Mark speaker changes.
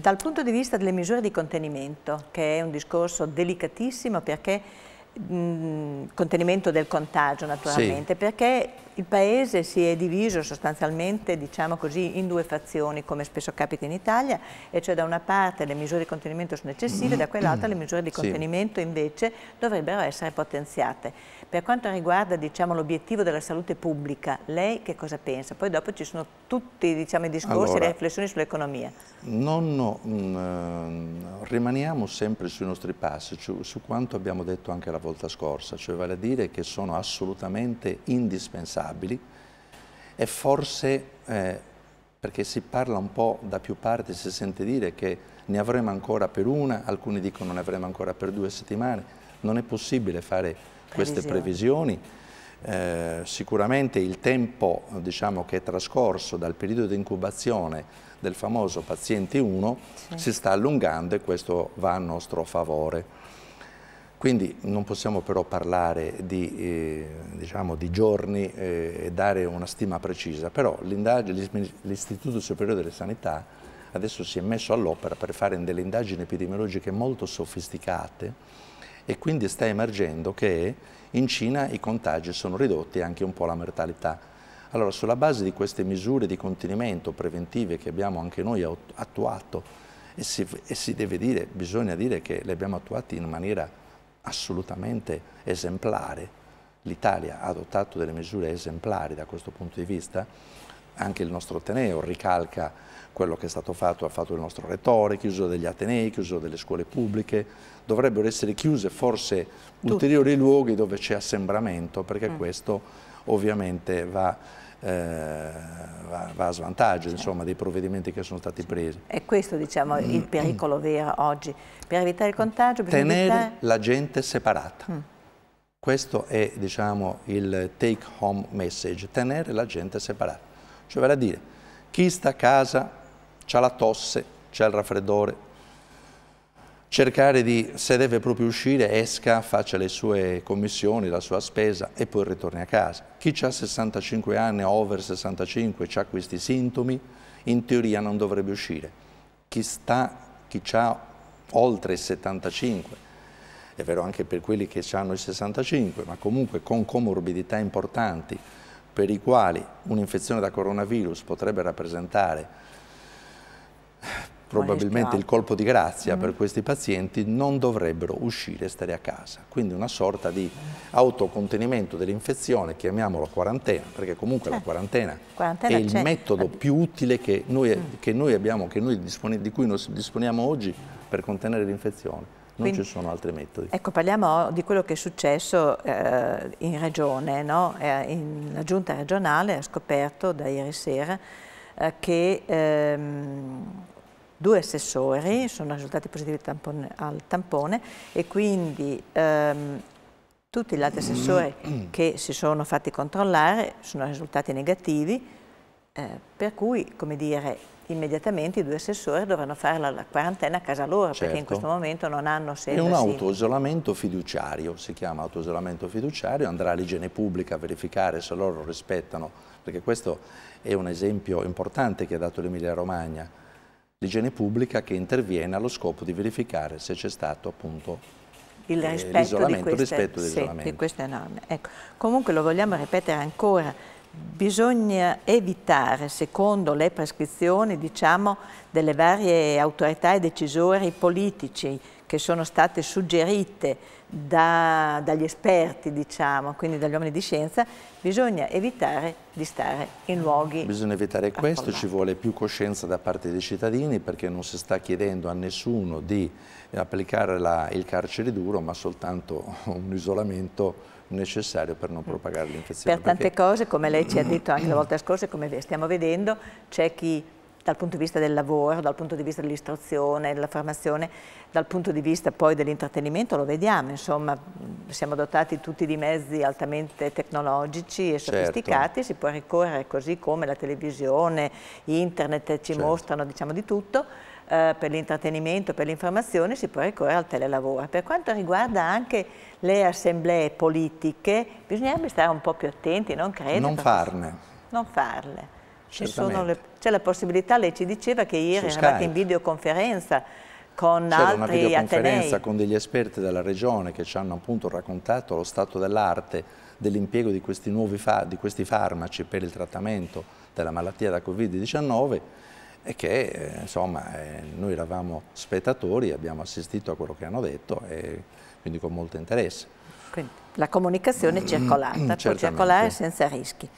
Speaker 1: Dal punto di vista delle misure di contenimento, che è un discorso delicatissimo perché mh, contenimento del contagio naturalmente, sì. perché il paese si è diviso sostanzialmente diciamo così, in due fazioni, come spesso capita in Italia, e cioè da una parte le misure di contenimento sono eccessive, da quell'altra le misure di contenimento sì. invece dovrebbero essere potenziate. Per quanto riguarda diciamo, l'obiettivo della salute pubblica, lei che cosa pensa? Poi dopo ci sono tutti diciamo, i discorsi e allora, le riflessioni sull'economia.
Speaker 2: Non, mm, ehm, rimaniamo sempre sui nostri passi, cioè, su quanto abbiamo detto anche la volta scorsa, cioè vale a dire che sono assolutamente indispensabili variabili e forse, eh, perché si parla un po' da più parti, si sente dire che ne avremo ancora per una, alcuni dicono ne avremo ancora per due settimane, non è possibile fare queste previsioni. Eh, sicuramente il tempo diciamo, che è trascorso dal periodo di incubazione del famoso paziente 1 sì. si sta allungando e questo va a nostro favore. Quindi non possiamo però parlare di, eh, diciamo, di giorni eh, e dare una stima precisa, però l'Istituto Superiore della Sanità adesso si è messo all'opera per fare delle indagini epidemiologiche molto sofisticate e quindi sta emergendo che in Cina i contagi sono ridotti e anche un po' la mortalità. Allora sulla base di queste misure di contenimento preventive che abbiamo anche noi attuato e si, e si deve dire, bisogna dire che le abbiamo attuate in maniera assolutamente esemplare, l'Italia ha adottato delle misure esemplari da questo punto di vista, anche il nostro Ateneo ricalca quello che è stato fatto, ha fatto il nostro rettore, chiusura degli Atenei, chiusura delle scuole pubbliche, dovrebbero essere chiuse forse Tutti. ulteriori luoghi dove c'è assembramento perché mm. questo ovviamente va, eh, va, va a svantaggio certo. insomma, dei provvedimenti che sono stati presi.
Speaker 1: E questo diciamo, mm. il pericolo vero oggi. Per evitare il contagio bisogna Tenere evitare...
Speaker 2: la gente separata. Mm. Questo è diciamo, il take home message, tenere la gente separata. Cioè vale a dire, chi sta a casa ha la tosse, c'è il raffreddore, cercare di, se deve proprio uscire, esca, faccia le sue commissioni, la sua spesa e poi ritorni a casa. Chi ha 65 anni, over 65, ha questi sintomi, in teoria non dovrebbe uscire. Chi, sta, chi ha oltre 75, è vero anche per quelli che hanno i 65, ma comunque con comorbidità importanti, per i quali un'infezione da coronavirus potrebbe rappresentare probabilmente il colpo di grazia mm. per mm-hmm. questi pazienti, non dovrebbero uscire e stare a casa. Quindi una sorta di autocontenimento dell'infezione, chiamiamola quarantena, perché comunque la eh, quarantena, quarantena è il metodo eh. più utile che noi, mm. che noi abbiamo, che noi di cui noi disponiamo oggi per contenere l'infezione. Non Quindi, ci sono altri metodi.
Speaker 1: Ecco, parliamo di quello che è successo eh, in regione. No? Eh, in, la giunta regionale ha scoperto da ieri sera eh, che ehm, due assessori, sono risultati positivi tampone, al tampone e quindi ehm, tutti gli altri assessori mm. che si sono fatti controllare sono risultati negativi, eh, per cui, come dire, immediatamente i due assessori dovranno fare la, la quarantena a casa loro, certo. perché in certo. questo momento non hanno sede. È un
Speaker 2: autoisolamento fiduciario, si chiama autoisolamento fiduciario, andrà all'igiene pubblica a verificare se loro rispettano, perché questo è un esempio importante che ha dato l'Emilia Romagna, l'igiene pubblica che interviene allo scopo di verificare se c'è stato appunto
Speaker 1: il eh, rispetto, eh, di, queste, sì, di queste, norme. Ecco. Comunque lo vogliamo ripetere ancora, bisogna evitare, secondo le prescrizioni diciamo, delle varie autorità e decisori politici, che sono state suggerite da, dagli esperti, diciamo, quindi dagli uomini di scienza, bisogna evitare di stare in luoghi.
Speaker 2: Bisogna evitare questo, ci vuole più coscienza da parte dei cittadini perché non si sta chiedendo a nessuno di applicare la, il carcere duro, ma soltanto un isolamento necessario per non mm. propagare l'infezione. Per tante perché...
Speaker 1: cose, come lei ci ha detto anche la volta scorsa e come stiamo vedendo, c'è chi dal punto di vista del lavoro, dal punto di vista dell'istruzione, della formazione, dal punto di vista poi dell'intrattenimento lo vediamo, insomma mm, siamo dotati tutti di mezzi altamente tecnologici e certo. sofisticati, certo. si può ricorrere così come la televisione, internet ci certo. mostrano diciamo di tutto, eh, per l'intrattenimento, per l'informazione si può ricorrere al telelavoro. Per quanto riguarda anche le assemblee politiche bisognerebbe stare un po' più attenti, non credo. Non farne. Non farle le, c'è la possibilità, lei ci diceva che ieri eravate in videoconferenza con C'era altri una videoconferenza Atenei.
Speaker 2: con degli esperti della regione che ci hanno appunto raccontato lo stato dell'arte dell'impiego di questi nuovi fa, di questi farmaci per il trattamento della malattia da Covid-19 e che eh, insomma eh, noi eravamo spettatori, abbiamo assistito a quello che hanno detto e quindi con molto interesse.
Speaker 1: Quindi la comunicazione è mm, circolata, mm, può circolare senza rischi.